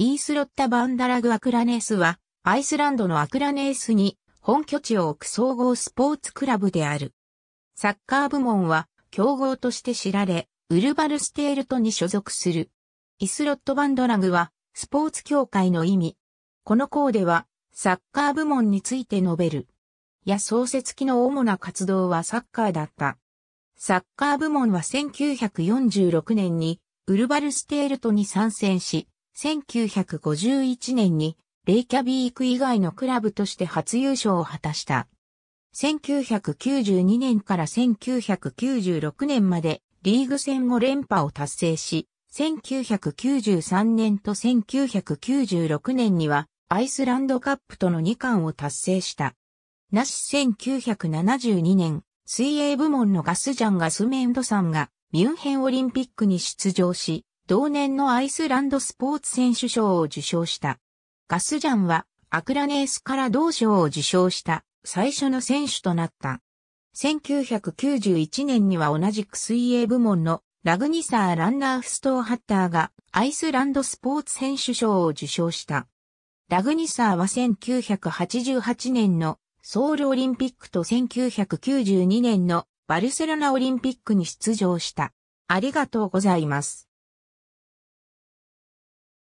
イースロッタバンダラグアクラネースは、アイスランドのアクラネースに本拠地を置く総合スポーツクラブである。サッカー部門は強豪として知られ、ウルバルステールトに所属する。イスロットバンドラグはスポーツ協会の意味。この項ではサッカー部門について述べる。や創設期の主な活動はサッカーだった。サッカー部門は1946年にウルバルステールトに参戦し、1951年にレイキャビーク以外のクラブとして初優勝を果たした。1992年から1996年までリーグ戦後連覇を達成し、1993年と1996年にはアイスランドカップとの2冠を達成した。なし1972年、水泳部門のガスジャン・ガスメンドさんがミュンヘンオリンピックに出場し、同年のアイスランドスポーツ選手賞を受賞した。ガスジャンはアクラネースから同賞を受賞した最初の選手となった。1991年には同じく水泳部門のラグニサー・ランナーフストーハッターがアイスランドスポーツ選手賞を受賞した。ラグニサーは1988年のソウルオリンピックと1992年のバルセロナオリンピックに出場した。ありがとうございます。